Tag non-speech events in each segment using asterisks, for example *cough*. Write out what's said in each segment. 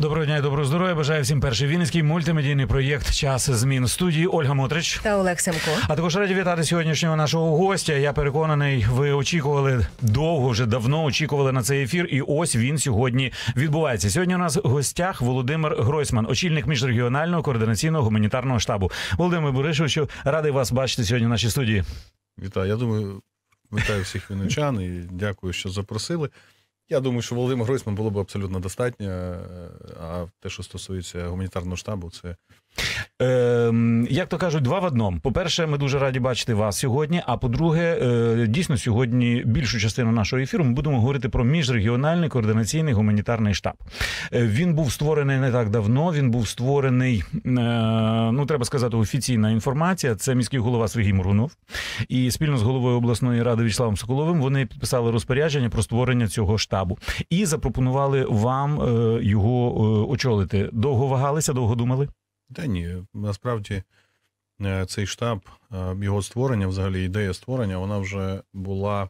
Доброго дня і доброго здоров'я. Бажаю всім перший вінницький мультимедійний проєкт Час змін в студії Ольга Мотрич та Олег Семко. А також раді вітати сьогоднішнього нашого гостя. Я переконаний, ви очікували довго, вже давно очікували на цей ефір. І ось він сьогодні відбувається. Сьогодні у нас в гостях Володимир Гройсман, очільник міжрегіонального координаційного гуманітарного штабу. Володимир Боришовичу радий вас бачити сьогодні. в Нашій студії. Вітаю. Я думаю, вітаю всіх віночан і дякую, що запросили. Я думаю, що Володимир Гройсман було б абсолютно достатньо. Е, а те, що стосується гуманітарного штабу, це Е, Як то кажуть, два в одному. По-перше, ми дуже раді бачити вас сьогодні. А по-друге, е, дійсно, сьогодні більшу частину нашого ефіру ми будемо говорити про міжрегіональний координаційний гуманітарний штаб. Е, він був створений не так давно. Він був створений, е, ну треба сказати, офіційна інформація. Це міський голова Сергій Мурунов і спільно з головою обласної ради Вячеславом Соколовим вони підписали розпорядження про створення цього штабу і запропонували вам е, його е, очолити. Довго вагалися, довго думали. Та ні, насправді е, цей штаб, е, його створення, взагалі ідея створення, вона вже була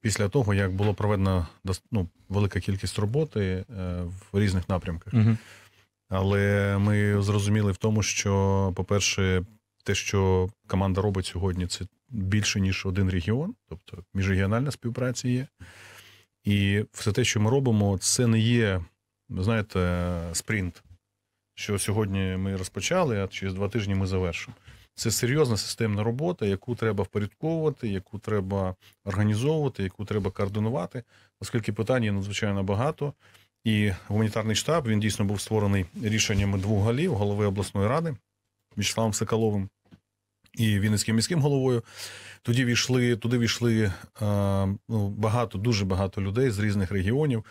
після того, як було проведена ну, велика кількість роботи е, в різних напрямках. Угу. Але ми зрозуміли в тому, що, по-перше, те, що команда робить сьогодні, це більше ніж один регіон, тобто міжрегіональна співпраця є. І все те, що ми робимо, це не є, знаєте, спринт що сьогодні ми розпочали, а через два тижні ми завершимо. Це серйозна системна робота, яку треба впорядковувати, яку треба організовувати, яку треба координувати, оскільки питань є надзвичайно багато. І гуманітарний штаб він дійсно був створений рішеннями двох голів, голови обласної ради В'ячеславом Соколовим і Вінницьким міським головою. Тоді війшли, туди війшли е, ну, багато, дуже багато людей з різних регіонів.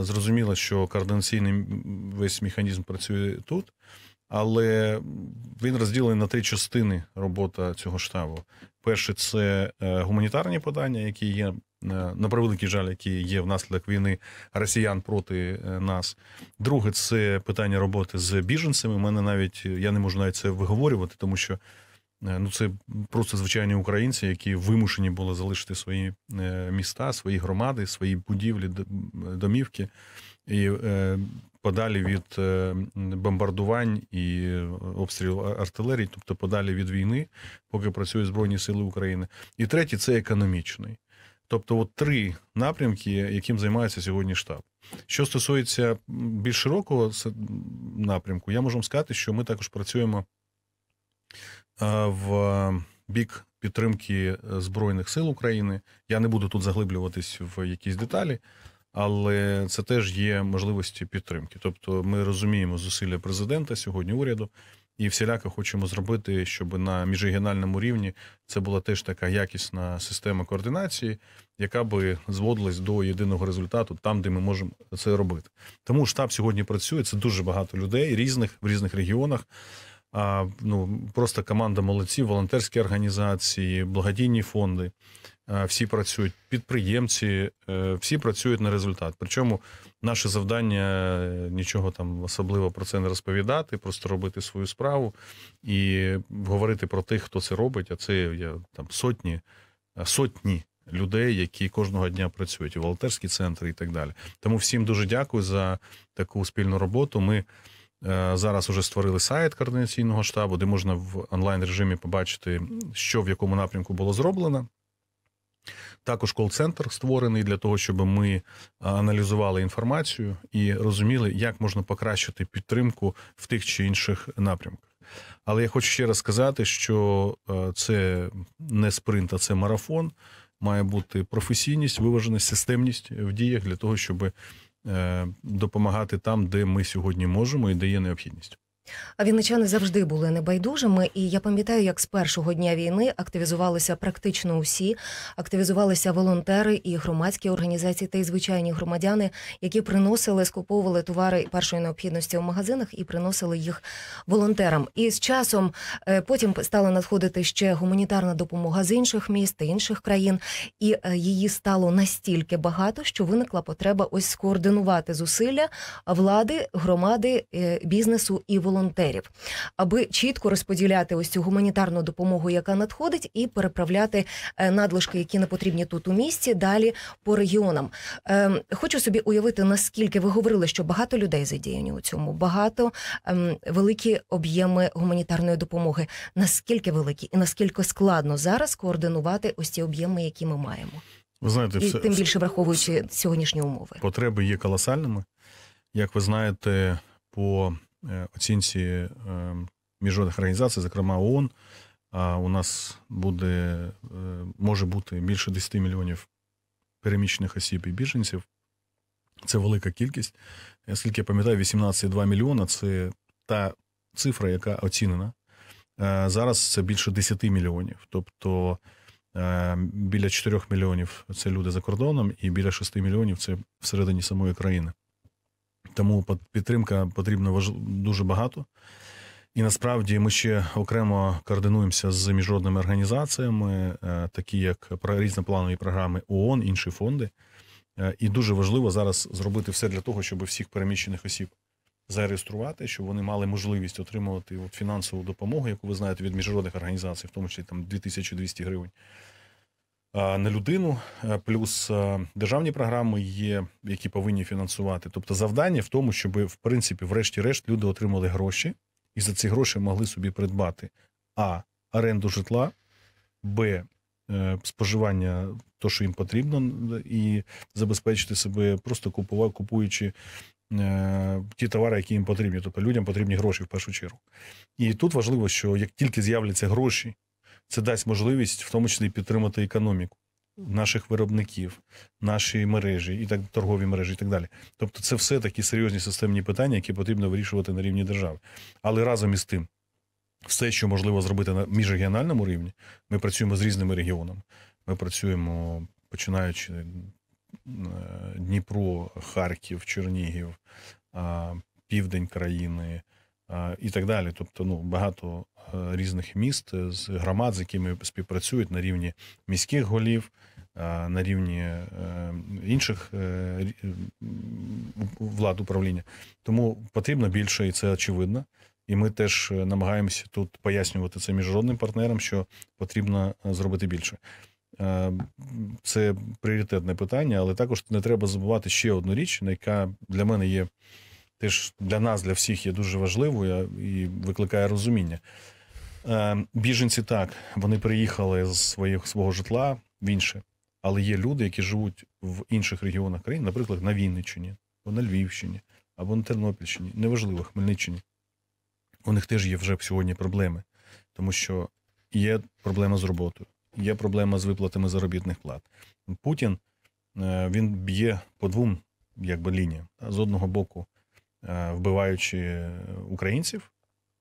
Зрозуміло, що координаційний весь механізм працює тут, але він розділений на три частини робота цього штабу. Перше, це е, гуманітарні питання, які є е, на превеликий жаль, які є внаслідок війни росіян проти е, нас. Друге, це питання роботи з біженцями. У мене навіть я не можу навіть це виговорювати, тому що Е, ну, це просто звичайні українці, які вимушені були залишити свої е, міста, свої громади, свої будівлі, домівки, і е, подалі від бомбардувань і обстрілів артилерії, тобто подалі від війни, поки працюють Збройні Сили України. І третє, це економічний. Тобто, от три напрямки, яким займається сьогодні штаб. Що стосується більш широкого напрямку, я можу сказати, що ми також працюємо. Е, в бік підтримки е, Збройних сил України. Я не буду тут заглиблюватись в якісь деталі, але це теж є можливості підтримки. Тобто, ми розуміємо зусилля президента сьогодні уряду. І всіляко хочемо зробити, щоб на міжрегіональному рівні це була теж така якісна система координації, яка би зводилась до єдиного результату там, де ми можемо це робити. Тому штаб сьогодні працює. Це дуже багато людей різних в різних регіонах а ну просто команда молодців, волонтерські організації, благодійні фонди. Всі працюють, підприємці, е, всі працюють на результат. Причому наше завдання е, нічого там особливо про це не розповідати, просто робити свою справу і говорити про тих, хто це робить. А це я там сотні, е, сотні людей, які кожного дня працюють, і волонтерські центри і так далі. Тому всім дуже дякую за таку спільну роботу. Ми Е, зараз уже створили сайт координаційного штабу, де можна в онлайн режимі побачити, що в якому напрямку було зроблено. Також кол-центр створений для того, щоб ми е, аналізували інформацію і розуміли, як можна покращити підтримку в тих чи інших напрямках. Але я хочу ще раз сказати, що е, це не спринт, а це марафон. Має бути професійність, виваженість, системність в діях для того, щоб Е, допомагати там, де ми сьогодні можемо, і де є необхідність. А вінничани завжди були небайдужими, і я пам'ятаю, як з першого дня війни активізувалися практично усі, активізувалися волонтери і громадські організації та й звичайні громадяни, які приносили, скуповували товари першої необхідності в магазинах і приносили їх волонтерам. І з часом е, потім стала надходити ще гуманітарна допомога з інших міст та інших країн, і е, її стало настільки багато, що виникла потреба ось скоординувати зусилля влади, громади, е, бізнесу і волонтерів волонтерів, аби чітко розподіляти ось цю гуманітарну допомогу, яка надходить, і переправляти е, надлишки, які не потрібні тут у місті, далі по регіонам. Ем, хочу собі уявити, наскільки ви говорили, що багато людей задіяні у цьому, багато ем, великі об'єми гуманітарної допомоги. Наскільки великі і наскільки складно зараз координувати ось ці об'єми, які ми маємо? Ви знаєте, і все, тим більше враховуючи сьогоднішні умови, потреби є колосальними. Як ви знаєте, по Е, оцінці е, міжнародних організацій, зокрема ООН, у нас буде е, може бути більше 10 мільйонів переміщених осіб і біженців. Це велика кількість. Оскільки я пам'ятаю, 18,2 мільйона це та цифра, яка оцінена. Зараз це більше 10 мільйонів. Тобто біля 4 мільйонів це люди за кордоном, і біля 6 мільйонів це всередині самої країни. Тому підтримка потрібна дуже багато. І насправді ми ще окремо координуємося з міжнародними організаціями, е, такі як різнопланові програми ООН, інші фонди. Е, і дуже важливо зараз зробити все для того, щоб всіх переміщених осіб зареєструвати, щоб вони мали можливість отримувати от фінансову допомогу, яку ви знаєте від міжнародних організацій, в тому числі там 2200 гривень на людину, е, плюс е, державні програми є, які повинні фінансувати. Тобто, завдання в тому, щоб в принципі, врешті-решт, люди отримали гроші і за ці гроші могли собі придбати а оренду житла, б. Е, споживання, то, що їм потрібно, і забезпечити себе, просто купував, купуючи ті товари, які їм потрібні. Тобто людям потрібні гроші в першу чергу. І тут важливо, що як тільки з'являться гроші це дасть можливість в тому числі підтримати економіку наших виробників, наші мережі і так торгові мережі, і так далі. Тобто, це все такі серйозні системні питання, які потрібно вирішувати на рівні держави. Але разом із тим, все, що можливо зробити на міжрегіональному рівні, ми працюємо з різними регіонами. Ми працюємо починаючи е, Дніпро, Харків, Чернігів, Південь країни, і так далі. Тобто, ну багато е, різних міст е, з громад, з якими співпрацюють на рівні міських голів. На рівні е, інших влад управління тому потрібно більше, і це очевидно. І ми теж намагаємося тут пояснювати це міжнародним партнерам, що потрібно зробити більше. Це пріоритетне питання, але також не треба забувати ще одну річ, яка для мене є теж для нас, для всіх є дуже важливою і викликає розуміння. Е, біженці так, вони приїхали з своїх свого житла в інше, але є люди, які живуть в інших регіонах країни, наприклад, на Вінниччині, або на Львівщині, або на Тернопільщині, неважливо, Хмельниччині. У них теж є вже сьогодні проблеми, тому що є проблема з роботою, є проблема з виплатами заробітних плат. Путін е, він б'є по двом якби лініям. З одного боку, Е, вбиваючи українців,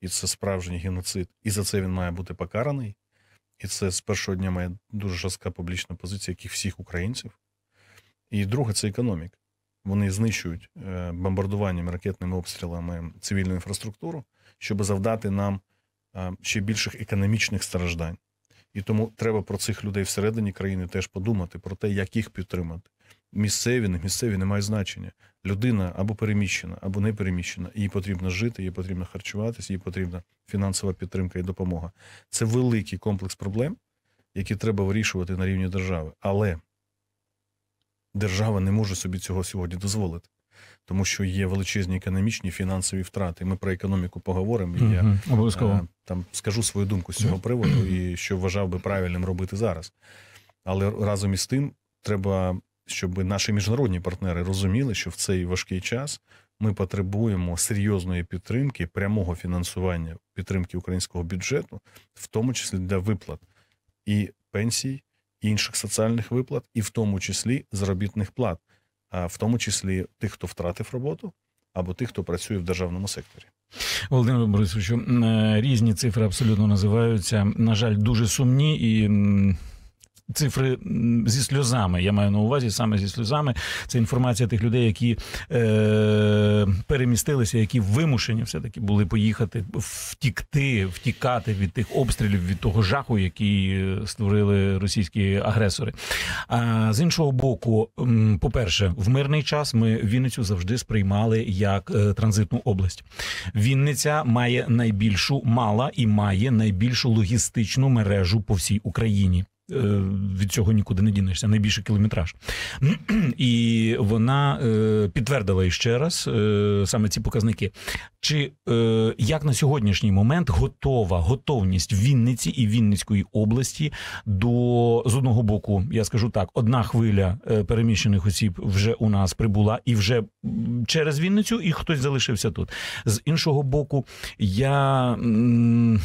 і це справжній геноцид. І за це він має бути покараний. І це з першого дня має дуже жорстка публічна позиція, як і всіх українців. І друге, це економіка. Вони знищують е, бомбардуванням, ракетними обстрілами цивільну інфраструктуру, щоб завдати нам е, ще більших економічних страждань. І тому треба про цих людей всередині країни теж подумати, про те, як їх підтримати. Місцеві, не місцеві не мають значення людина або переміщена, або не переміщена. Їй потрібно жити, їй потрібно харчуватися, їй потрібна фінансова підтримка і допомога. Це великий комплекс проблем, які треба вирішувати на рівні держави. Але держава не може собі цього сьогодні дозволити. Тому що є величезні економічні фінансові втрати. Ми про економіку поговоримо. І я обов'язково е, там скажу свою думку з цього приводу і що вважав би правильним робити зараз. Але разом із тим треба щоб наші міжнародні партнери розуміли, що в цей важкий час ми потребуємо серйозної підтримки, прямого фінансування підтримки українського бюджету, в тому числі для виплат і пенсій, і інших соціальних виплат, і в тому числі заробітних плат, а в тому числі тих, хто втратив роботу. Або тих, хто працює в державному секторі, Володимир Борисовичу, е, різні цифри абсолютно називаються. На жаль, дуже сумні і цифри зі сльозами. Я маю на увазі саме зі сльозами. Це інформація тих людей, які е, перемістилися, які вимушені все таки були поїхати втікти, втікати від тих обстрілів, від того жаху, який е, створили російські агресори. А з іншого боку, по-перше, в мирний час ми Вінницю завжди сприймали як е, транзитну область. Вінниця має найбільшу мала і має найбільшу логістичну мережу по всій Україні. Е, від цього нікуди не дінешся. Найбільший кілометраж. *clears throat* І вона е, підтвердила іще раз е, саме ці показники. Чи е, як на сьогоднішній момент готова готовність Вінниці і Вінницької області до з одного боку, я скажу так: одна хвиля е, переміщених осіб вже у нас прибула і вже через Вінницю, і хтось залишився тут. З іншого боку, я ну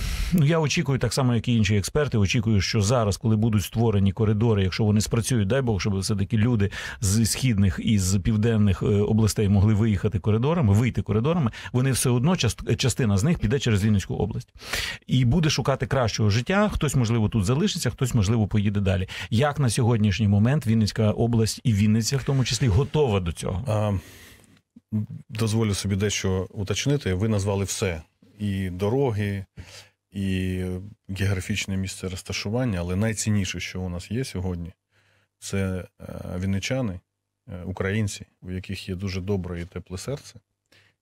я очікую так само, як і інші експерти. Очікую, що зараз, коли будуть створені коридори, якщо вони спрацюють, дай Бог, щоб все таки люди з східних і з південних е, областей могли виїхати коридорами, вийти коридорами, вони все все одно частина з них піде через Вінницьку область і буде шукати кращого життя. Хтось, можливо, тут залишиться, хтось, можливо, поїде далі. Як на сьогоднішній момент Вінницька область і Вінниця, в тому числі, готова до цього? А, Дозволю собі дещо уточнити. Ви назвали все і дороги. І географічне місце розташування, але найцінніше, що у нас є сьогодні, це е, вінничани, е, українці, у яких є дуже добре і тепле серце,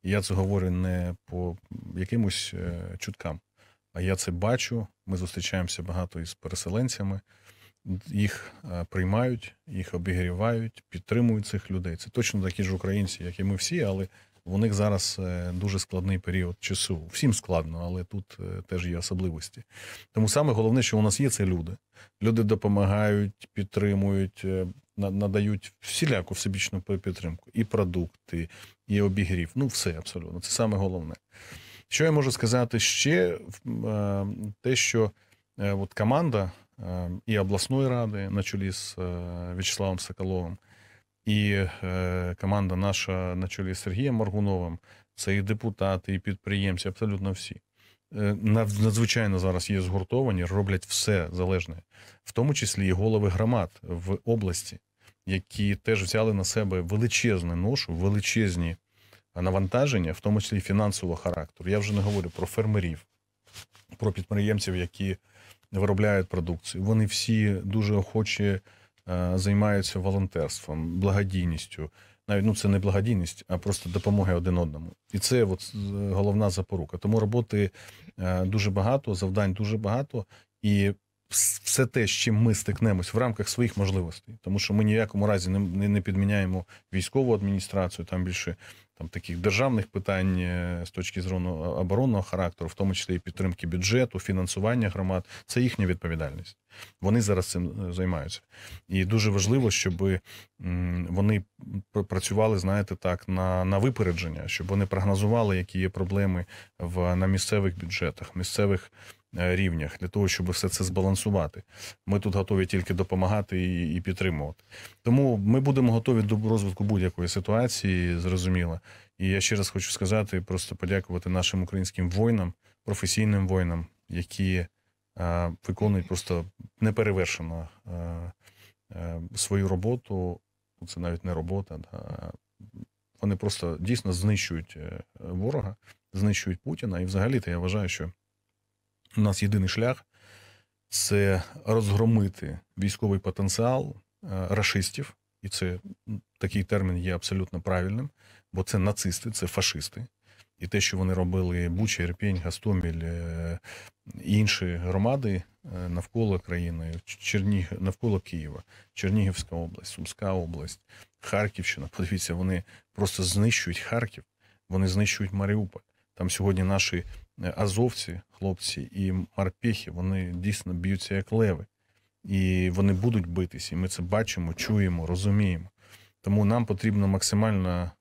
я це говорю не по якимось е, чуткам, а я це бачу. Ми зустрічаємося багато із переселенцями, їх е, приймають, їх обігрівають, підтримують цих людей. Це точно такі ж українці, як і ми всі, але у них зараз е, дуже складний період часу. Всім складно, але тут теж є особливості. Тому саме головне, що у нас є, це люди. Люди допомагають, підтримують, надають всіляку всебічну підтримку. І продукти, і обігрів. Ну, все абсолютно. Це саме головне. Що я можу сказати ще? Е, те, що е, от команда е, і обласної ради на чолі з В'ячеславом Соколовим, і команда наша на чолі з Сергієм Маргуновим, це і депутати, і підприємці, абсолютно всі. Е, надзвичайно зараз є згуртовані, роблять все залежне, в тому числі і голови громад в області, які теж взяли на себе величезну ношу, величезні навантаження, в тому числі і фінансового характеру. Я вже не говорю про фермерів, про підприємців, які виробляють продукцію. Вони всі дуже охоче е, займаються волонтерством, благодійністю. Навіть ну це не благодійність, а просто допомоги один одному, і це от головна запорука. Тому роботи Е, дуже багато, завдань дуже багато, і все те, з чим ми стикнемось в рамках своїх можливостей, тому що ми ніякому разі не не, підміняємо військову адміністрацію, там більше там таких державних питань е, з точки зору е, оборонного характеру, в тому числі і підтримки бюджету, фінансування громад, це їхня відповідальність. Вони зараз цим е, займаються. І дуже важливо, щоб вони працювали, знаєте, так, на на випередження, щоб вони прогнозували, які є проблеми в на місцевих бюджетах, місцевих е, рівнях для того, щоб все це збалансувати. Ми тут готові тільки допомагати і, і підтримувати. Тому ми будемо готові до розвитку будь-якої ситуації, зрозуміло. І я ще раз хочу сказати, просто подякувати нашим українським воїнам, професійним воїнам, які Е, виконують просто неперевершено е, е, свою роботу. Це навіть не робота. Да. Вони просто дійсно знищують ворога, знищують Путіна. І взагалі-то я вважаю, що у нас єдиний шлях це розгромити військовий потенціал рашистів. І це такий термін є абсолютно правильним, бо це нацисти, це фашисти. І те, що вони робили Буча, Ірпінь, Гастоміль е, і інші громади е, навколо країни, Черніг... навколо Києва, Чернігівська область, Сумська область, Харківщина. Подивіться, вони просто знищують Харків, вони знищують Маріуполь. Там сьогодні наші е, азовці, хлопці і марпехи, вони дійсно б'ються як леви. І вони будуть битись, і ми це бачимо, чуємо, розуміємо. Тому нам потрібно максимально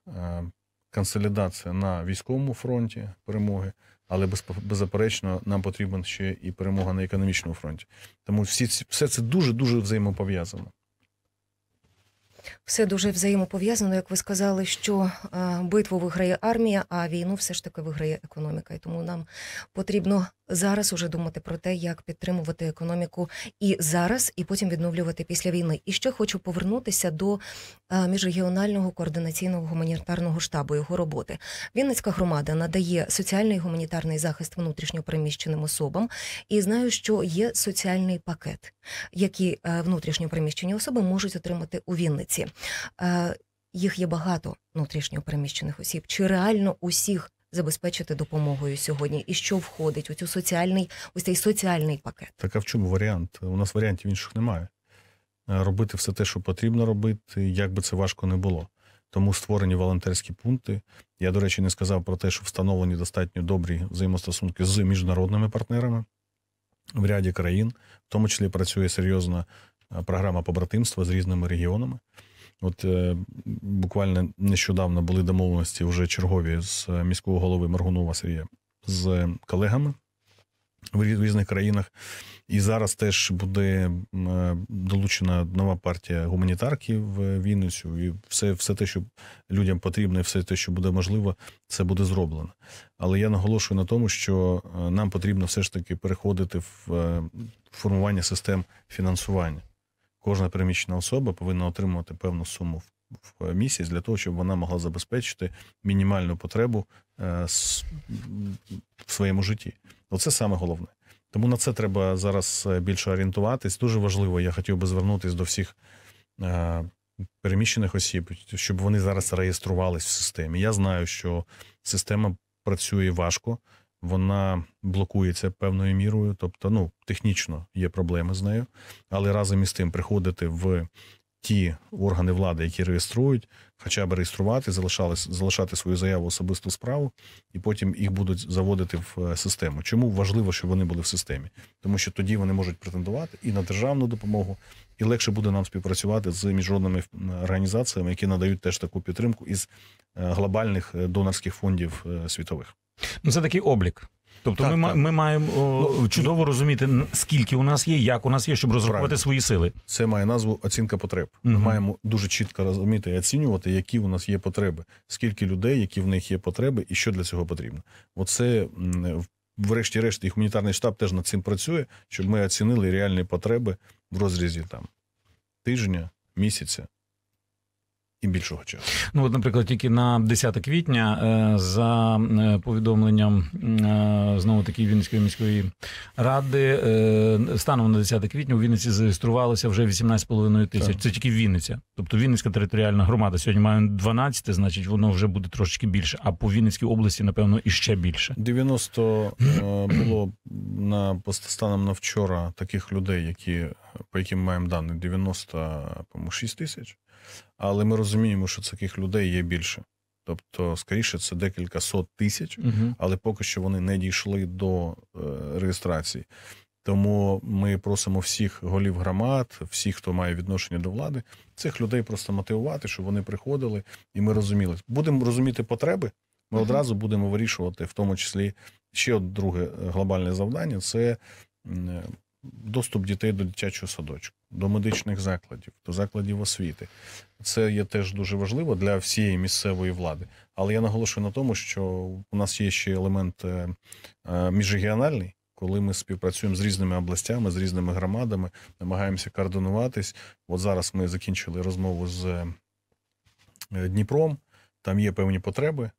консолідація на військовому фронті перемоги, але беззаперечно нам потрібна ще і перемога на економічному фронті. Тому всі все це дуже дуже взаємопов'язано. Все дуже взаємопов'язано, як ви сказали, що е, битву виграє армія, а війну все ж таки виграє економіка. І тому нам потрібно зараз уже думати про те, як підтримувати економіку і зараз, і потім відновлювати після війни. І ще хочу повернутися до е, міжрегіонального координаційного гуманітарного штабу його роботи. Вінницька громада надає соціальний і гуманітарний захист внутрішньопереміщеним особам, і знаю, що є соціальний пакет, який е, внутрішньопереміщені особи можуть отримати у Вінниці. Е, їх є багато внутрішньо переміщених осіб. Чи реально усіх забезпечити допомогою сьогодні, і що входить у цю соціальний ось цей соціальний пакет. Так а в чому варіант? У нас варіантів інших немає. Е, робити все те, що потрібно робити, як би це важко не було. Тому створені волонтерські пункти. Я, до речі, не сказав про те, що встановлені достатньо добрі взаємостосунки з міжнародними партнерами в ряді країн, в тому числі працює серйозна е, програма побратимства з різними регіонами. От е, буквально нещодавно були домовленості вже чергові з е, міського голови Маргунова Сергія з колегами в різних країнах. І зараз теж буде е, долучена нова партія гуманітарки в Вінницю, і все, все те, що людям потрібно, і все те, що буде можливо, це буде зроблено. Але я наголошую на тому, що е, нам потрібно все ж таки переходити в формування систем фінансування кожна переміщена особа повинна отримувати певну суму в е, місяць для того, щоб вона могла забезпечити мінімальну потребу е, в своєму житті. Оце саме головне. Тому на це треба зараз е, більше орієнтуватись. Дуже важливо, я хотів би звернутися до всіх переміщених осіб, щоб вони зараз реєструвались в системі. Я знаю, що система працює важко вона блокується певною мірою, тобто, ну, технічно є проблеми з нею, але разом із тим приходити в ті органи влади, які реєструють, хоча б реєструвати, залишати свою заяву особисту справу, і потім їх будуть заводити в е, систему. Чому важливо, щоб вони були в системі? Тому що тоді вони можуть претендувати і на державну допомогу, і легше буде нам співпрацювати з міжнародними е, організаціями, які надають теж таку підтримку із е, глобальних донорських фондів світових. Ну, це такий облік. Тобто, так, ми так. ми маємо ну, чудово розуміти, скільки у нас є, як у нас є, щоб розрахувати правильно. свої сили. Це має назву оцінка потреб. Угу. Ми маємо дуже чітко розуміти і оцінювати, які у нас є потреби, скільки людей, які в них є потреби, і що для цього потрібно. Оце врешті-решт, і гуманітарний штаб теж над цим працює, щоб ми оцінили реальні потреби в розрізі там тижня, місяця і більшого часу. Ну от, наприклад, тільки на 10 квітня, е, за е, повідомленням е, знову таки Вінницької міської ради, станом на 10 квітня у Вінниці зареєструвалося вже 18,5 тисяч. Це тільки Вінниця, тобто Вінницька територіальна громада. Сьогодні має 12, значить воно вже буде трошечки більше. А по Вінницькій області, напевно, іще більше. 90 було на станом на вчора таких людей, які по яким маємо дані 90, по тисяч але ми розуміємо, що таких людей є більше. Тобто, скоріше, це декілька сот тисяч, угу. але поки що вони не дійшли до е, реєстрації. Тому ми просимо всіх голів громад, всіх, хто має відношення до влади, цих людей просто мотивувати, щоб вони приходили і ми розуміли. Будемо розуміти потреби. Ми угу. одразу будемо вирішувати, в тому числі ще друге е, глобальне завдання це е, доступ дітей до дитячого садочку, до медичних закладів, до закладів освіти. Це є теж дуже важливо для всієї місцевої влади. Але я наголошую на тому, що у нас є ще елемент е, е, міжрегіональний. Коли ми співпрацюємо з різними областями, з різними громадами, намагаємося координуватись. От зараз ми закінчили розмову з е, Дніпром. Там є певні потреби,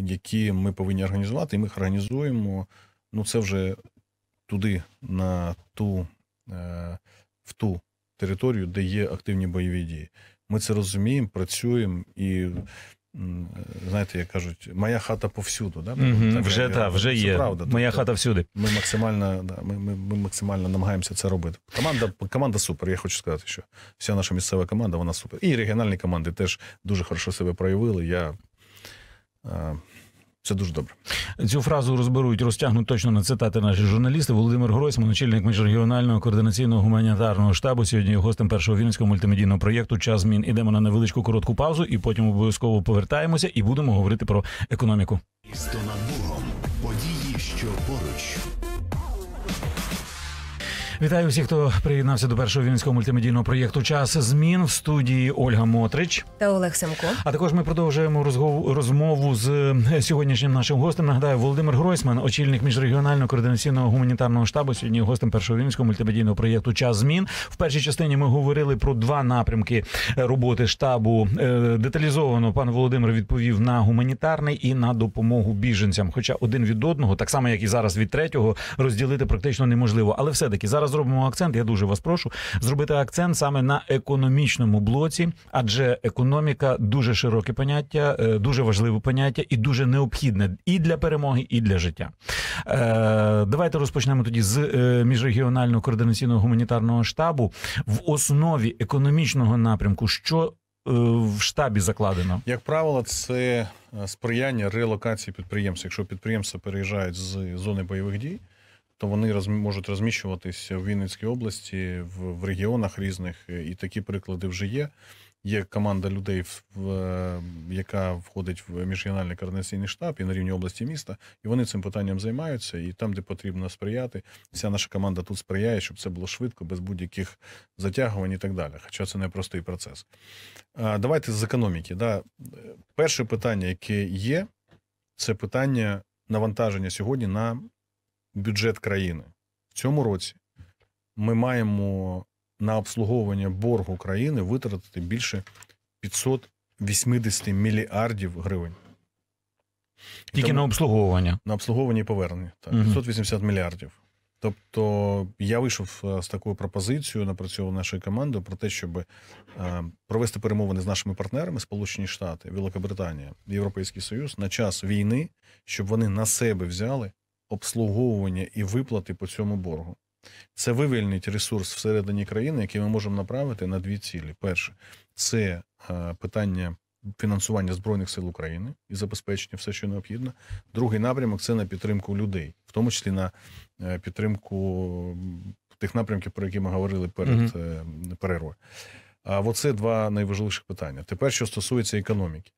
які ми повинні організувати, і ми їх організуємо. Ну це вже туди, на ту, е, в ту територію, де є активні бойові дії. Ми це розуміємо, працюємо і. Знаєте, як кажуть, моя хата повсюду. Да? mm Так, вже я, та, вже є. Правда. Моя тобто, хата всюди. Ми максимально да, ми, ми, ми, максимально намагаємося це робити. Команда команда супер. Я хочу сказати, що вся наша місцева команда, вона супер. І регіональні команди теж дуже хорошо себе проявили. Я е, це дуже добре. Цю фразу розберуть, розтягнуть точно на цитати наші журналісти. Володимир Гройсман, начальник міжрегіонального координаційного гуманітарного штабу. Сьогодні гостем першого вінницького мультимедійного проєкту Час змін ідемо на невеличку коротку паузу, і потім обов'язково повертаємося і будемо говорити про економіку. З Події, що поруч. Вітаю всіх, хто приєднався до першого вінницького мультимедійного проєкту Час змін в студії Ольга Мотрич та Олег Семко. А також ми продовжуємо розмову з сьогоднішнім нашим гостем. Нагадаю, Володимир Гройсман, очільник міжрегіонального координаційного гуманітарного штабу. Сьогодні гостем першого вінницького мультимедійного проєкту Час змін в першій частині ми говорили про два напрямки е, роботи штабу. Е, деталізовано пан Володимир відповів на гуманітарний і на допомогу біженцям. Хоча один від одного, так само як і зараз від третього, розділити практично неможливо, але все таки зараз зараз зробимо акцент. Я дуже вас прошу зробити акцент саме на економічному блоці, адже економіка дуже широке поняття, е, дуже важливе поняття і дуже необхідне і для перемоги, і для життя. Е, давайте розпочнемо тоді з е, міжрегіонального координаційного гуманітарного штабу в основі економічного напрямку. Що в штабі закладено, як правило, це сприяння релокації підприємств. Якщо підприємства переїжджають з зони бойових дій. То тобто вони роз, можуть розміщуватися в Вінницькій області, в, в регіонах різних, і такі приклади вже є. Є команда людей, в, е, яка входить в міжрегіональний координаційний штаб і на рівні області міста, і вони цим питанням займаються. І там, де потрібно сприяти, вся наша команда тут сприяє, щоб це було швидко, без будь-яких затягувань і так далі. Хоча це непростий процес. Давайте з економіки. Да. Перше питання, яке є, це питання навантаження сьогодні на бюджет країни в цьому році ми маємо на обслуговування боргу країни витратити більше 580 мільярдів гривень. Тільки Тому, на обслуговування. На обслуговування і повернення. Так, угу. 580 мільярдів. Тобто я вийшов е, з такою пропозицією напрацьовував нашої команди про те, щоб е, провести перемовини з нашими партнерами, Сполучені Штати, Великобританія, Європейський Союз на час війни, щоб вони на себе взяли обслуговування і виплати по цьому боргу. Це вивільнить ресурс всередині країни, який ми можемо направити на дві цілі. Перше, це е, питання фінансування Збройних сил України і забезпечення все, що необхідно. Другий напрямок це на підтримку людей, в тому числі на е, підтримку тих напрямків, про які ми говорили перед mm перервою. А оце два найважливіших питання. Тепер, що стосується економіки,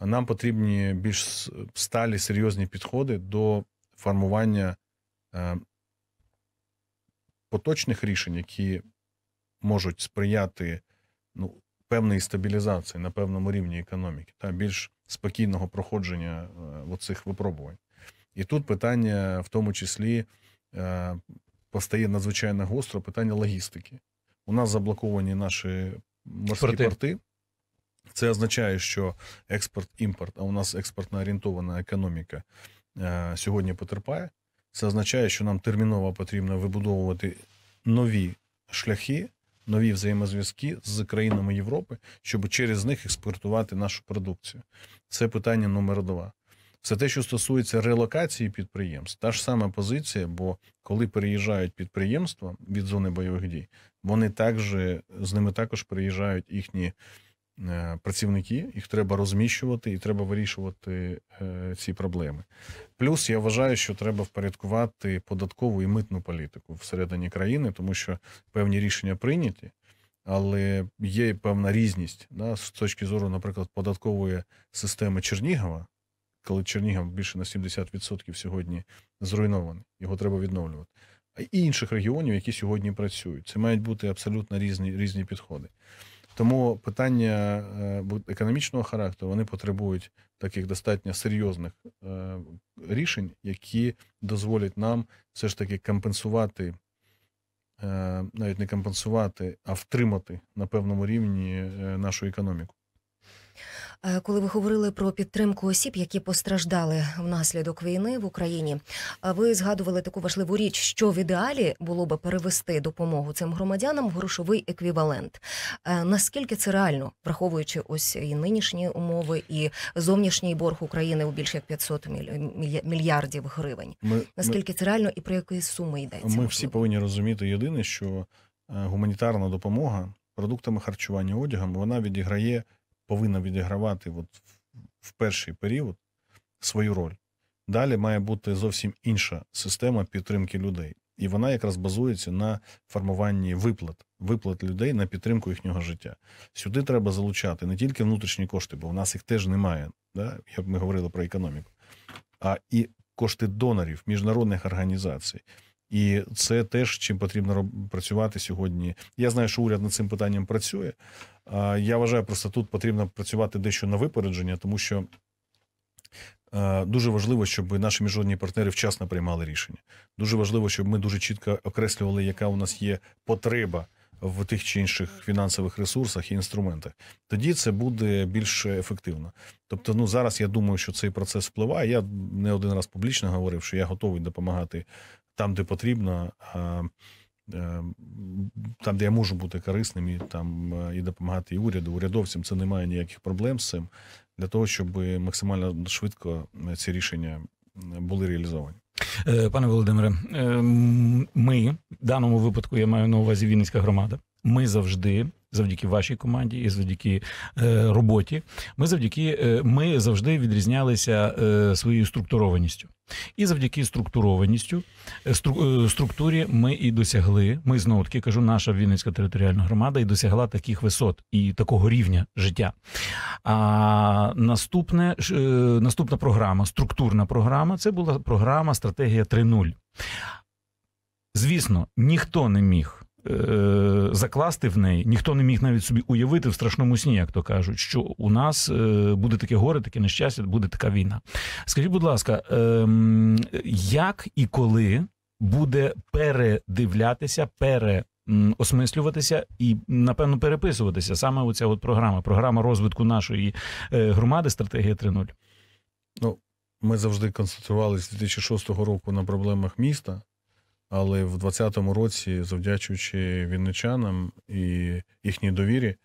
нам потрібні більш сталі серйозні підходи до формування е, поточних рішень, які можуть сприяти ну, певної стабілізації на певному рівні економіки та більш спокійного проходження е, оцих випробувань. І тут питання, в тому числі, е, постає надзвичайно гостро питання логістики. У нас заблоковані наші морські порти. порти. Це означає, що експорт-імпорт, а у нас експортно орієнтована економіка. Е, сьогодні потерпає. Це означає, що нам терміново потрібно вибудовувати нові шляхи, нові взаємозв'язки з країнами Європи, щоб через них експортувати нашу продукцію. Це питання номер два. Це те, що стосується релокації підприємств, та ж сама позиція, бо коли переїжджають підприємства від зони бойових дій, вони також з ними також переїжджають їхні Е, працівники, їх треба розміщувати і треба вирішувати е, ці проблеми. Плюс я вважаю, що треба впорядкувати податкову і митну політику всередині країни, тому що певні рішення прийняті. Але є певна різність да, з точки зору, наприклад, податкової системи Чернігова, коли Чернігов більше на 70% сьогодні зруйнований, його треба відновлювати. А інших регіонів, які сьогодні працюють, це мають бути абсолютно різні різні підходи. Тому питання е, економічного характеру вони потребують таких достатньо серйозних е, рішень, які дозволять нам все ж таки компенсувати, е, навіть не компенсувати, а втримати на певному рівні нашу економіку. Е, коли ви говорили про підтримку осіб, які постраждали внаслідок війни в Україні. Е, ви згадували таку важливу річ, що в ідеалі було би перевести допомогу цим громадянам в грошовий еквівалент. Е, наскільки це реально, враховуючи ось і нинішні умови, і зовнішній борг України у більш як 500 мільярдів гривень? Ми, Наскільки ми, це реально і про які суми йдеться? Ми можливо? всі повинні розуміти єдине, що гуманітарна допомога. Продуктами харчування одягом вона відіграє повинна відігравати от в перший період свою роль. Далі має бути зовсім інша система підтримки людей, і вона якраз базується на формуванні виплат, виплат людей на підтримку їхнього життя. Сюди треба залучати не тільки внутрішні кошти, бо в нас їх теж немає. Да? Як ми говорили про економіку, а і кошти донорів міжнародних організацій. І це теж чим потрібно працювати сьогодні. Я знаю, що уряд над цим питанням працює. Я вважаю, просто тут потрібно працювати дещо на випередження, тому що. Е, дуже важливо, щоб наші міжнародні партнери вчасно приймали рішення. Дуже важливо, щоб ми дуже чітко окреслювали, яка у нас є потреба в тих чи інших фінансових ресурсах і інструментах. Тоді це буде більш ефективно. Тобто, ну зараз я думаю, що цей процес впливає. Я не один раз публічно говорив, що я готовий допомагати там, де потрібно, е, там, де я можу бути корисним і там е, і допомагати і уряду. Урядовцям це немає ніяких проблем з цим для того, щоб максимально швидко е, ці рішення були реалізовані. Пане Володимире, ми в даному випадку я маю на увазі Вінницька громада. Ми завжди завдяки вашій команді і завдяки е, роботі. Ми завдяки е, ми завжди відрізнялися е, своєю структурованістю. І завдяки структурованістю е, стру, е, структурі ми і досягли. Ми знову таки кажу, наша Вінницька територіальна громада і досягла таких висот і такого рівня життя. А наступне е, наступна програма, структурна програма це була програма стратегія 3.0. Звісно, ніхто не міг закласти в неї, ніхто не міг навіть собі уявити в страшному сні, як то кажуть, що у нас е, буде таке горе, таке нещастя, буде така війна. Скажіть, будь ласка, ем, як і коли буде передивлятися, переосмислюватися і напевно переписуватися саме оця от програма, програма розвитку нашої е, громади, стратегія 3.0. Ну ми завжди концентрувалися з 2006 року на проблемах міста. Але в 20-му році, завдячуючи вінничанам і їхній довірі,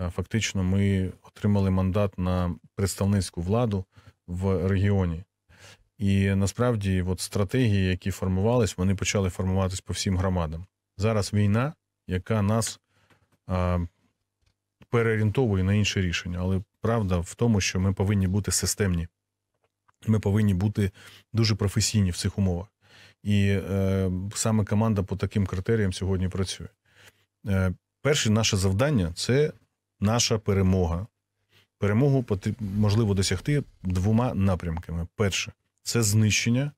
е, фактично ми отримали мандат на представницьку владу в регіоні. І насправді, от стратегії, які формувались, вони почали формуватись по всім громадам. Зараз війна, яка нас а, е, переорієнтовує на інше рішення. Але правда в тому, що ми повинні бути системні, ми повинні бути дуже професійні в цих умовах. І е, саме команда по таким критеріям сьогодні працює. Е, Перше наше завдання це наша перемога. Перемогу потріб, можливо досягти двома напрямками. Перше, це знищення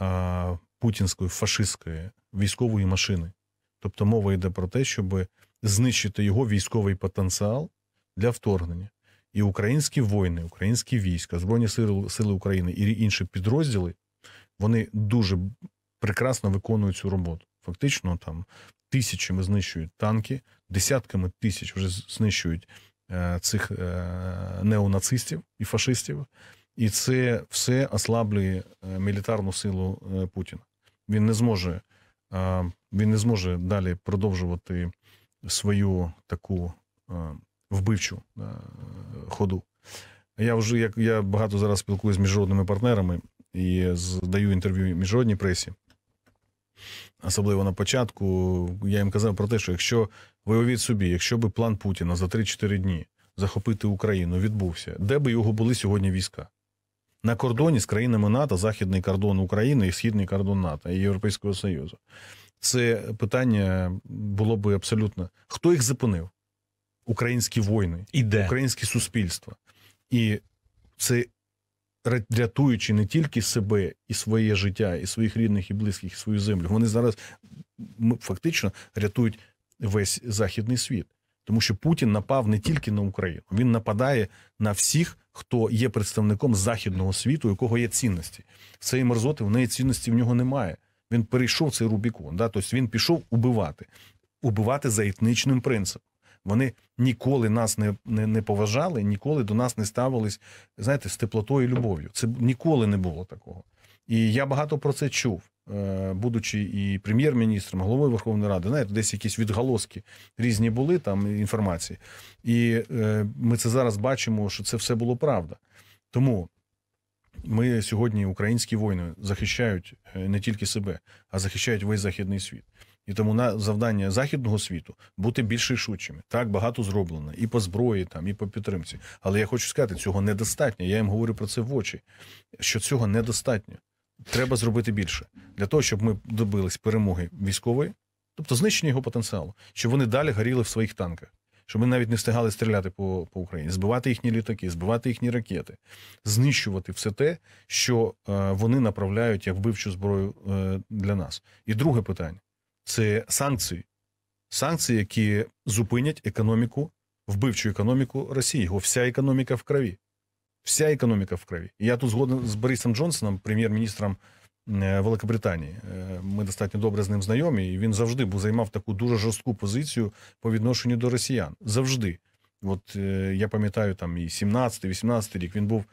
е, путінської фашистської військової машини. Тобто мова йде про те, щоб знищити його військовий потенціал для вторгнення. І українські воїни, українські війська, Збройні Сили України і інші підрозділи вони дуже прекрасно виконують цю роботу. Фактично, там тисячами знищують танки, десятками тисяч вже знищують е, цих е, неонацистів і фашистів, і це все ослаблює е, мілітарну силу е, Путіна. Він не зможе, е, він не зможе далі продовжувати свою таку вбивчу ходу. Я вже як я багато зараз спілкуюся з міжнародними партнерами і здаю інтерв'ю міжнародній пресі. Особливо на початку я їм казав про те, що якщо ви уявіть собі, якщо би план Путіна за 3-4 дні захопити Україну відбувся, де би його були сьогодні війська? На кордоні з країнами НАТО, західний кордон України і східний кордон НАТО і Європейського Союзу, це питання було би абсолютно. Хто їх зупинив? Українські воїни, і де? українське суспільство. І це рятуючи не тільки себе і своє життя, і своїх рідних і близьких, і свою землю, вони зараз фактично рятують весь західний світ, тому що Путін напав не тільки на Україну, він нападає на всіх, хто є представником західного світу, у якого є цінності. Цей мерзоти в неї цінності в нього немає. Він перейшов цей Рубікон. Да? Тобто він пішов убивати, убивати за етнічним принципом. Вони ніколи нас не не, не поважали, ніколи до нас не ставились, знаєте, з теплотою і любов'ю. Це ніколи не було такого. І я багато про це чув, е, будучи і прем'єр-міністром, головою Верховної Ради, знаєте, десь якісь відголоски різні були там інформації. І е, ми це зараз бачимо, що це все було правда. Тому. Ми сьогодні українські воїни захищають е, не тільки себе, а захищають весь західний світ. І тому на завдання західного світу бути більш рішучими. Так багато зроблено і по зброї, там і по підтримці. Але я хочу сказати, цього недостатньо. Я їм говорю про це в очі. Що цього недостатньо. Треба зробити більше для того, щоб ми добились перемоги військової, тобто знищення його потенціалу, щоб вони далі горіли в своїх танках. Щоб ми навіть не встигали стріляти по по Україні, збивати їхні літаки, збивати їхні ракети, знищувати все те, що е, вони направляють як вбивчу зброю е, для нас. І друге питання: це санкції, санкції, які зупинять економіку, вбивчу економіку Росії. Його вся економіка в крові. Вся економіка в крові. я тут згоден з Борисом Джонсоном, прем'єр-міністром е, Великобританії. Е, ми достатньо добре з ним знайомі, і він завжди був займав таку дуже жорстку позицію по відношенню до росіян. Завжди. От е, я пам'ятаю, там і 17-18 рік він був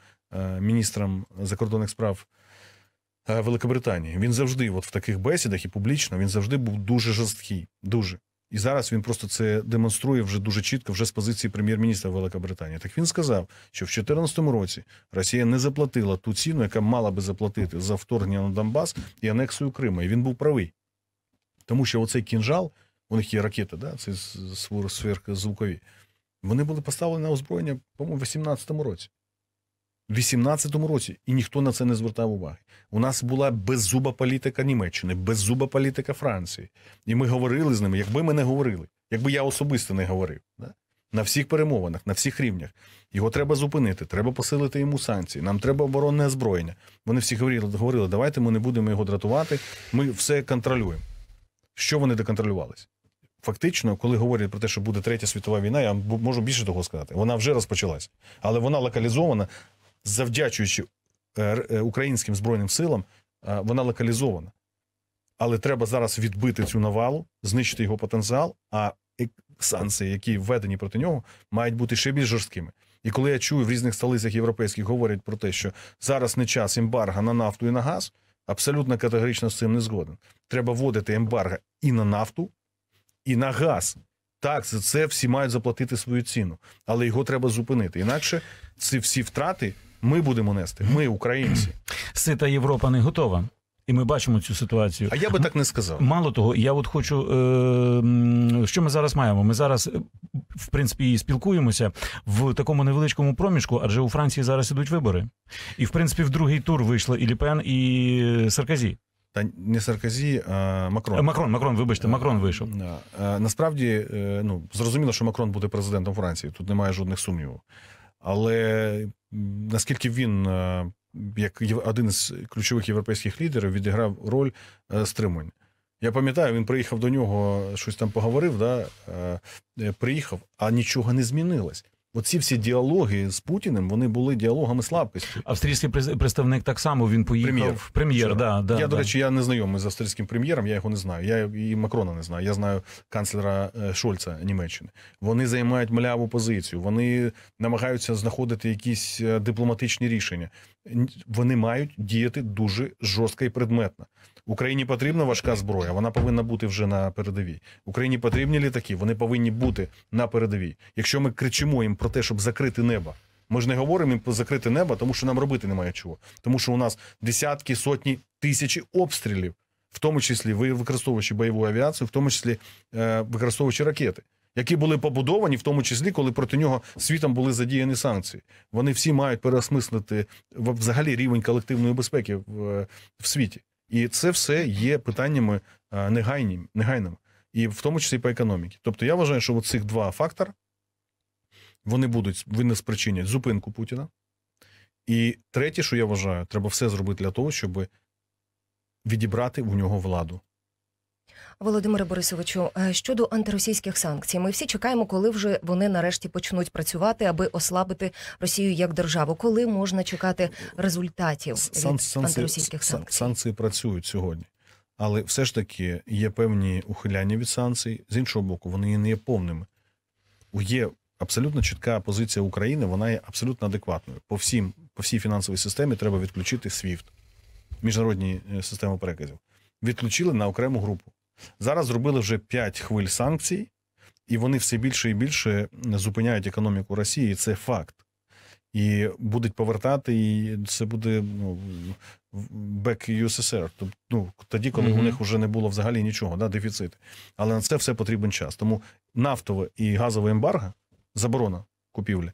міністром закордонних справ. Великобританії. Він завжди, от в таких бесідах і публічно, він завжди був дуже жорсткий. Дуже. І зараз він просто це демонструє вже дуже чітко, вже з позиції прем'єр-міністра Великобританії. Так він сказав, що в 2014 році Росія не заплатила ту ціну, яка мала би заплатити за вторгнення на Донбас і анексію Криму. І він був правий. Тому що оцей кінжал, у них є ракети, да? це сверхзвукові, вони були поставлені на озброєння, по-моєму, в 2018 році. 18-му році, і ніхто на це не звертав уваги. У нас була беззуба політика Німеччини, беззуба політика Франції. І ми говорили з ними, якби ми не говорили, якби я особисто не говорив. Да? На всіх перемовинах, на всіх рівнях. Його треба зупинити, треба посилити йому санкції, нам треба оборонне озброєння. Вони всі говорили, говорили, давайте ми не будемо його дратувати, ми все контролюємо. Що вони доконтролювались? Фактично, коли говорять про те, що буде третя світова війна, я можу більше того сказати. Вона вже розпочалась, але вона локалізована завдячуючи е, е, українським збройним силам, е, вона локалізована. Але треба зараз відбити цю навалу, знищити його потенціал. А санкції, які введені проти нього, мають бути ще більш жорсткими. І коли я чую в різних столицях європейських говорять про те, що зараз не час ембарга на нафту і на газ, абсолютно категорично з цим не згоден. Треба вводити ембарго і на нафту, і на газ. Так, за це всі мають заплатити свою ціну, але його треба зупинити. Інакше ці всі втрати ми будемо нести. Ми українці. Сита Європа не готова. І ми бачимо цю ситуацію. А я би так не сказав. Мало того, я от хочу, е, що ми зараз маємо? Ми зараз, е, в принципі, спілкуємося в такому невеличкому проміжку, адже у Франції зараз ідуть вибори. І в принципі, в другий тур вийшли і Ліпен, і е, Сарказі. Та не Сарказі, а Макрон. Е, Макрон, Макрон, вибачте, Макрон вийшов. Насправді, ну зрозуміло, що Макрон буде президентом Франції. Тут немає жодних сумнівів. Але наскільки він. Е, як один з ключових європейських лідерів відіграв роль е, стримування. Я пам'ятаю, він приїхав до нього, щось там поговорив, да, е, приїхав, а нічого не змінилось. Оці всі діалоги з Путіним вони були діалогами слабкості. Австрійський представник так само він поїхав прем'єр. прем'єр да, да, Я, да. до речі, я не знайомий з австрійським прем'єром, я його не знаю. Я і Макрона не знаю. Я знаю канцлера е, Шольца Німеччини. Вони займають мляву позицію, вони намагаються знаходити якісь е, дипломатичні рішення. Вони мають діяти дуже жорстко і предметно. Україні потрібна важка зброя, вона повинна бути вже на передовій. Україні потрібні літаки, вони повинні бути на передовій. Якщо ми кричимо їм про те, щоб закрити небо, ми ж не говоримо їм про закрити небо, тому що нам робити немає чого. Тому що у нас десятки, сотні, тисячі обстрілів, в тому числі використовуючи бойову авіацію, в тому числі е, використовуючи ракети. Які були побудовані, в тому числі, коли проти нього світом були задіяні санкції. Вони всі мають переосмислити взагалі рівень колективної безпеки в, е, в світі. І це все є питаннями е, негайними, негайними, і в тому числі по економіці. Тобто я вважаю, що цих два фактори вони будуть вони спричинять зупинку Путіна. І третє, що я вважаю, треба все зробити для того, щоб відібрати у нього владу. Володимире Борисовичу, е, щодо антиросійських санкцій, ми всі чекаємо, коли вже вони нарешті почнуть працювати, аби ослабити Росію як державу. Коли можна чекати результатів Сан від антиросійських санкцій? Санкції працюють сьогодні, але все ж таки є певні ухиляння від санкцій. З іншого боку, вони не є повними. Є абсолютно чітка позиція України. Вона є абсолютно адекватною. По всім по всій фінансовій системі треба відключити SWIFT, міжнародні е, системи переказів. Відключили на окрему групу. Зараз зробили вже 5 хвиль санкцій, і вони все більше і більше зупиняють економіку Росії. Це факт. І будуть повертати, і це буде ну, back USSR, тобто ну, тоді, коли mm-hmm. у них вже не було взагалі нічого, да, дефіцит. Але на це все потрібен час. Тому нафтове і газове ембарго, заборона купівлі,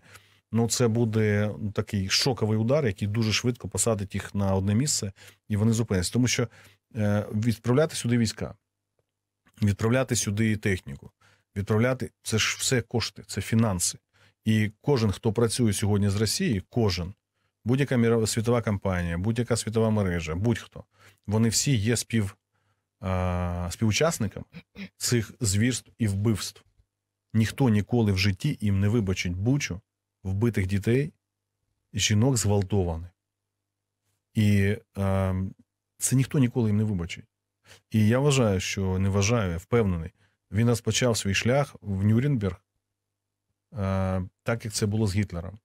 ну це буде такий шоковий удар, який дуже швидко посадить їх на одне місце, і вони зупиняться. Тому що е, відправляти сюди війська відправляти сюди техніку, відправляти це ж все кошти, це фінанси. І кожен, хто працює сьогодні з Росії, кожен, будь-яка світова компанія, будь-яка світова мережа, будь-хто, вони всі є спів, а, співучасниками цих звірств і вбивств. Ніхто ніколи в житті їм не вибачить бучу вбитих дітей, жінок зґвалтованих. І а, ем, це ніхто ніколи їм не вибачить. І я вважаю, що не вважаю, я впевнений. Він розпочав свій шлях в Нюрнберг, е, так як це було з Гітлером.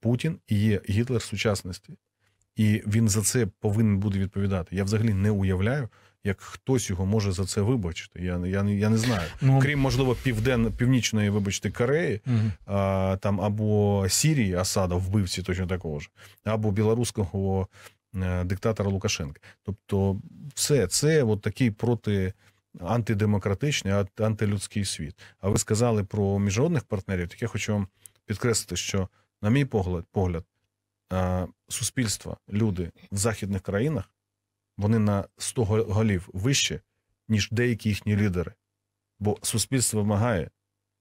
Путін є Гітлер сучасності, і він за це повинен буде відповідати. Я взагалі не уявляю, як хтось його може за це вибачити. Я я, я не знаю. Ну, Крім можливо, південно північної, вибачте, Кореї угу. а, там або Сірії Асада, вбивці точно такого ж, або білоруського Е, диктатора Лукашенка. Тобто, все це от такий проти. Антидемократичний, антилюдський світ. А ви сказали про міжнародних партнерів, так я хочу вам підкреслити, що, на мій погляд, погляд е, суспільства, люди в західних країнах, вони на 100 голів вище, ніж деякі їхні лідери. Бо суспільство вимагає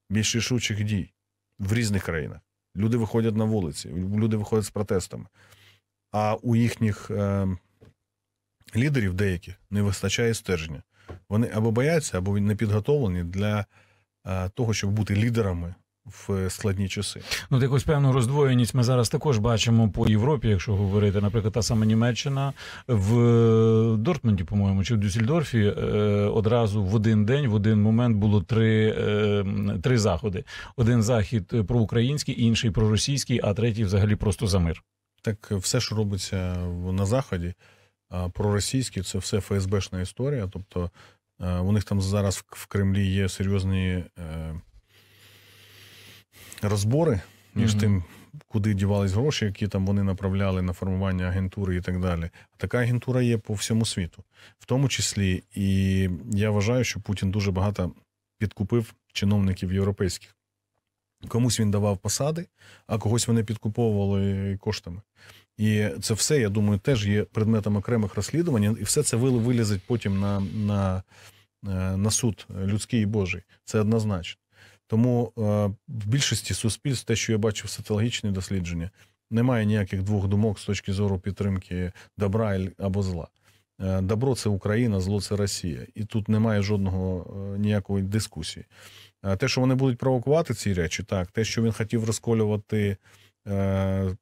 більш рішучих дій в різних країнах. Люди виходять на вулиці, люди виходять з протестами. А у їхніх е, лідерів деяких не вистачає стержня. Вони або бояться, або не підготовлені для е, того, щоб бути лідерами. В складні часи ну якусь певну роздвоєність ми зараз також бачимо по Європі, якщо говорити, наприклад, та сама Німеччина в е, Дортмунді, по-моєму, чи в Дюссельдорфі е, одразу в один день, в один момент було три е, три заходи: один захід проукраїнський, інший проросійський, а третій, взагалі, просто за мир так е, все, що робиться на Заході, е, проросійські, це все ФСБшна історія. Тобто е, у них там зараз в Кремлі є серйозні розбори між mm-hmm. тим. Куди дівались гроші, які там вони направляли на формування агентури і так далі. А така агентура є по всьому світу, в тому числі, і я вважаю, що Путін дуже багато підкупив чиновників європейських. Комусь він давав посади, а когось вони підкуповували коштами. І це все, я думаю, теж є предметом окремих розслідувань, і все це вилізить потім на на, е, на суд людський і божий. Це однозначно. Тому е, в більшості суспільств, те, що я бачив, соціологічні дослідження, немає ніяких двох думок з точки зору підтримки добра або зла. Е, добро це Україна, зло це Росія. І тут немає жодного ніякої дискусії. Е, те, що вони будуть провокувати ці речі, так, те, що він хотів розколювати е,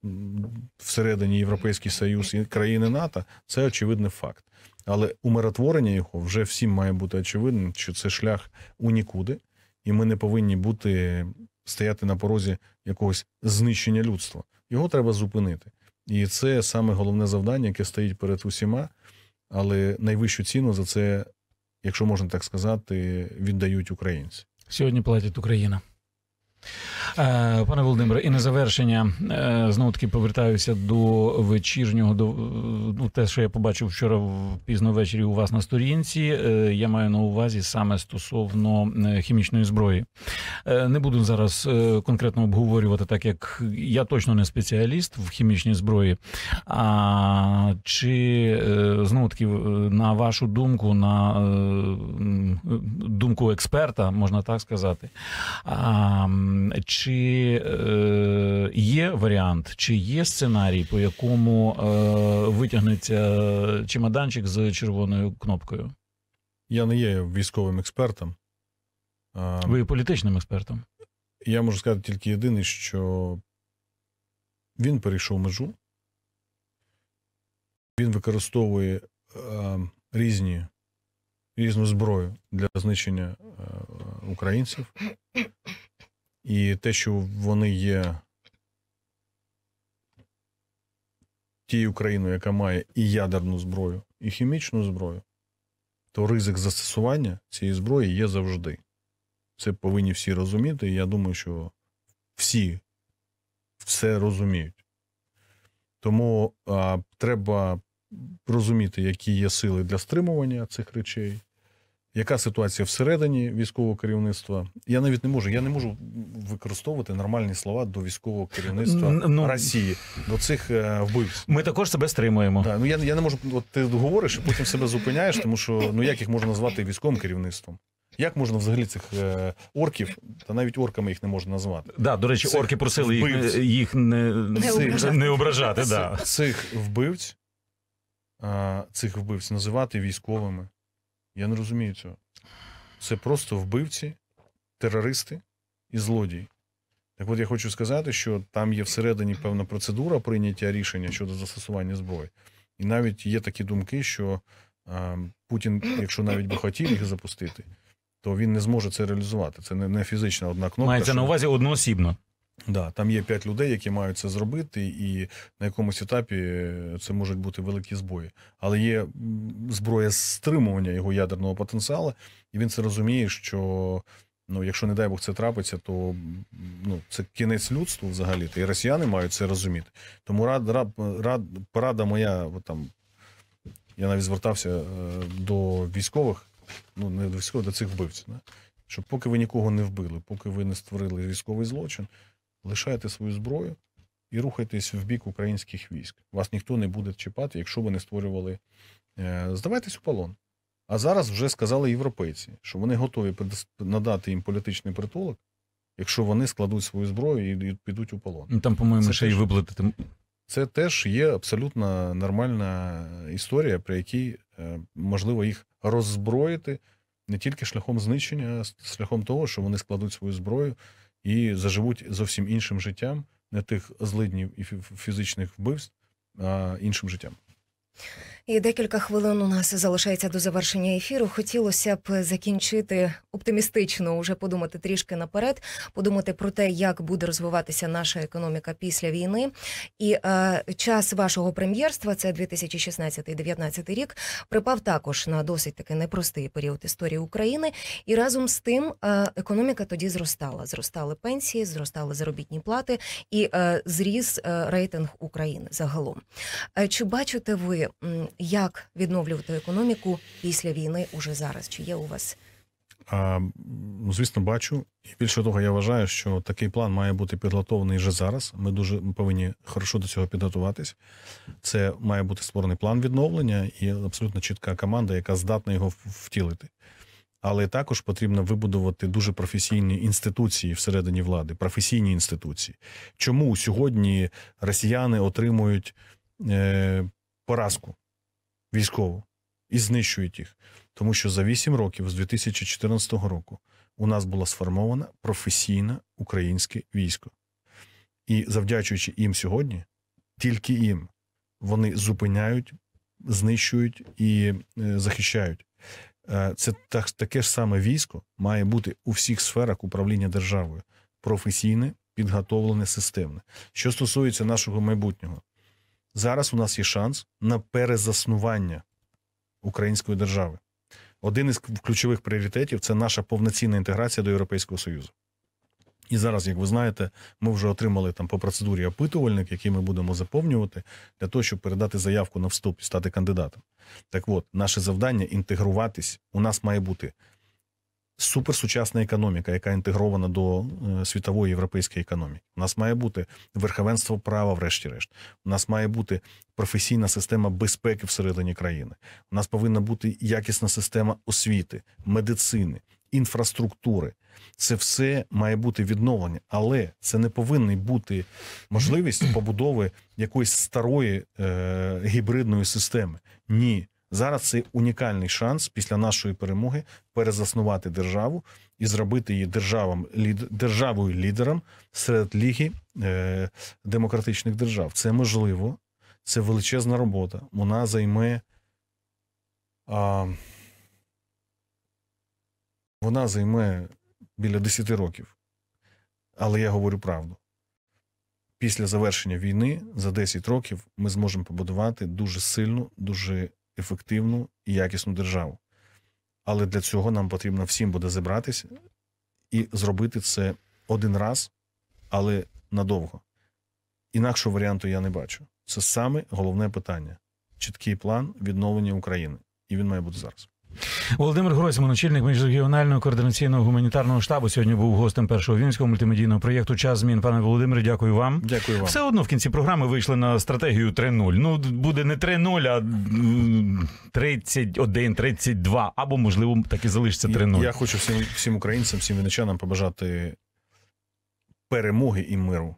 всередині Європейський Союз і країни НАТО, це очевидний факт. Але умиротворення його вже всім має бути очевидним, що це шлях у нікуди, і ми не повинні бути стояти на порозі якогось знищення людства. Його треба зупинити. І це саме головне завдання, яке стоїть перед усіма, але найвищу ціну за це, якщо можна так сказати, віддають українці. Сьогодні платить Україна. Е, пане Володимире, і на завершення е, знову таки повертаюся до вечірнього до ну, те, що я побачив вчора пізно ввечері у вас на сторінці. Е, я маю на увазі саме стосовно хімічної зброї. Не буду зараз конкретно обговорювати, так як я точно не спеціаліст в хімічній зброї. А чи знову таки на вашу думку, на думку експерта, можна так сказати, чи чи е, є варіант, чи є сценарій, по якому е, витягнеться чемоданчик з червоною кнопкою? Я не є військовим експертом. Ви політичним експертом. Я можу сказати тільки єдине, що він перейшов межу, він використовує е, різні, різну зброю для знищення е, українців. І те, що вони є тією країною, яка має і ядерну зброю, і хімічну зброю, то ризик застосування цієї зброї є завжди. Це повинні всі розуміти. І я думаю, що всі все розуміють. Тому а, треба розуміти, які є сили для стримування цих речей, яка ситуація всередині військового керівництва? Я навіть не можу. Я не можу використовувати нормальні слова до військового керівництва ну, Росії, до цих е, вбивств. Ми також себе стримуємо. Да, ну я я не можу. От ти говориш, і потім себе зупиняєш, тому що ну як їх можна назвати військовим керівництвом? Як можна взагалі цих е, орків, та навіть орками їх не можна назвати? Да, до речі, цих орки просили їх, їх не не ображати. Не да. Цих вбивць, цих вбивць називати військовими. Я не розумію цього. Це просто вбивці, терористи і злодії. Так от я хочу сказати, що там є всередині певна процедура прийняття рішення щодо застосування зброї. І навіть є такі думки, що е, Путін, якщо навіть би хотів їх запустити, то він не зможе це реалізувати. Це не, не фізична одна кнопка. Мається що... на увазі одноосібно. Да, там є п'ять людей, які мають це зробити, і на якомусь етапі е, це можуть бути великі збої. Але є зброя стримування його ядерного потенціалу, і він це розуміє, що ну, якщо, не дай Бог, це трапиться, то ну, це кінець людству взагалі. то І росіяни мають це розуміти. Тому рад, рад, рад порада моя, от там я навіть звертався е, до військових, ну не до військових, до цих вбивців. Не? Щоб поки ви нікого не вбили, поки ви не створили військовий злочин лишайте свою зброю і рухайтесь в бік українських військ. Вас ніхто не буде чіпати, якщо ви не створювали. Е, здавайтесь у полон. А зараз вже сказали європейці, що вони готові надати їм політичний притулок, якщо вони складуть свою зброю і підуть у полон. Ну, там, по-моєму, ще й виплатити. Це теж є абсолютно нормальна історія, при якій е, можливо їх роззброїти не тільки шляхом знищення, а шляхом того, що вони складуть свою зброю і заживуть зовсім іншим життям, не тих злиднів і фізичних вбивств, а іншим життям. І декілька хвилин у нас залишається до завершення ефіру. Хотілося б закінчити оптимістично, уже подумати трішки наперед, подумати про те, як буде розвиватися наша економіка після війни. І е, час вашого прем'єрства, це 2016-2019 рік, припав також на досить таки непростий період історії України. І разом з тим е, економіка тоді зростала. Зростали пенсії, зростали заробітні плати і е, зріс е, рейтинг України загалом. Е, чи бачите ви? як відновлювати економіку після війни уже зараз? Чи є у вас? А, ну, Звісно, бачу. І більше того, я вважаю, що такий план має бути підготовлений вже зараз. Ми дуже повинні хорошо до цього підготуватись. Це має бути створений план відновлення і абсолютно чітка команда, яка здатна його втілити. Але також потрібно вибудувати дуже професійні інституції всередині влади, професійні інституції. Чому сьогодні росіяни отримують е, поразку? військово і знищують їх. Тому що за 8 років з 2014 року у нас була сформована професійне українське військо. І завдячуючи їм сьогодні, тільки їм вони зупиняють, знищують і е, захищають. Е, це так, таке ж саме військо має бути у всіх сферах управління державою професійне, підготовлене, системне. Що стосується нашого майбутнього, Зараз у нас є шанс на перезаснування української держави. Один із ключових пріоритетів це наша повноцінна інтеграція до Європейського Союзу. І зараз, як ви знаєте, ми вже отримали там по процедурі опитувальник, який ми будемо заповнювати, для того, щоб передати заявку на вступ і стати кандидатом. Так от, наше завдання інтегруватись. У нас має бути суперсучасна економіка, яка інтегрована до е, світової європейської економіки. У нас має бути верховенство права, врешті-решт. У нас має бути професійна система безпеки всередині країни. У нас повинна бути якісна система освіти, медицини. Інфраструктури, це все має бути відновлення, але це не повинна бути можливість побудови якоїсь старої е, гібридної системи. Ні, Зараз це унікальний шанс після нашої перемоги перезаснувати державу і зробити її державам державою лідером серед ліги е, демократичних держав. Це можливо, це величезна робота. Вона займе. А, вона займе біля 10 років. Але я говорю правду. Після завершення війни за 10 років ми зможемо побудувати дуже сильну, дуже ефективну і якісну державу. Але для цього нам потрібно всім буде зібратися і зробити це один раз, але надовго. Інакшого варіанту я не бачу. Це саме головне питання: чіткий план відновлення України, і він має бути зараз. Володимир Гройсман, очільник міжрегіонального координаційного гуманітарного штабу, сьогодні був гостем першого вінського мультимедійного проєкту Час змін. Пане Володимире, дякую вам. Дякую вам. Все одно в кінці програми вийшли на стратегію 3.0. Ну буде не 3.0, а 31, 32, або можливо так і залишиться 3.0. Я хочу всім всім українцям, всім віничанам побажати перемоги і миру.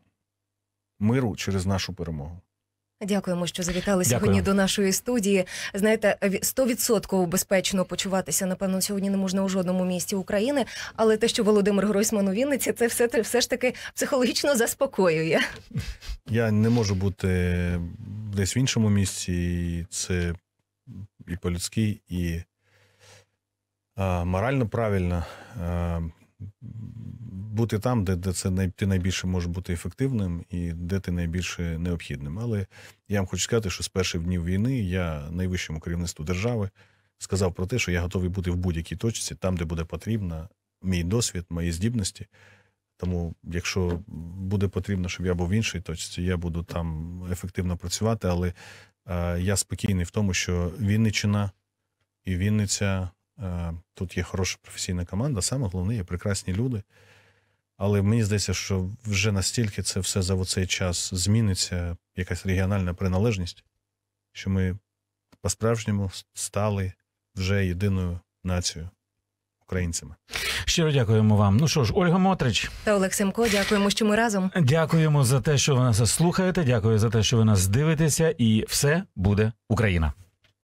Миру через нашу перемогу. Дякуємо, що завітали Дякую. сьогодні до нашої студії. Знаєте, 100% безпечно почуватися напевно сьогодні не можна у жодному місті України, але те, що Володимир Гройсман у Вінниці, це все все ж таки психологічно заспокоює. Я не можу бути десь в іншому місці. Це і по-людськи, і а, морально правильно. А, бути там, де де це най, ти найбільше можеш бути ефективним і де ти найбільше необхідним. Але я вам хочу сказати, що з перших днів війни я найвищому керівництву держави сказав про те, що я готовий бути в будь-якій точці, там, де буде потрібно, мій досвід, мої здібності. Тому, якщо буде потрібно, щоб я був в іншій точці, я буду там ефективно працювати, але е, я спокійний в тому, що Вінниччина і Вінниця е, тут є хороша професійна команда. Саме головне є прекрасні люди. Але мені здається, що вже настільки це все за цей час зміниться, якась регіональна приналежність, що ми по-справжньому стали вже єдиною нацією українцями. Щиро дякуємо вам. Ну що ж, Ольга Мотрич та Олексимко, дякуємо, що ми разом. Дякуємо за те, що ви нас слухаєте. Дякую за те, що ви нас дивитеся, і все буде Україна.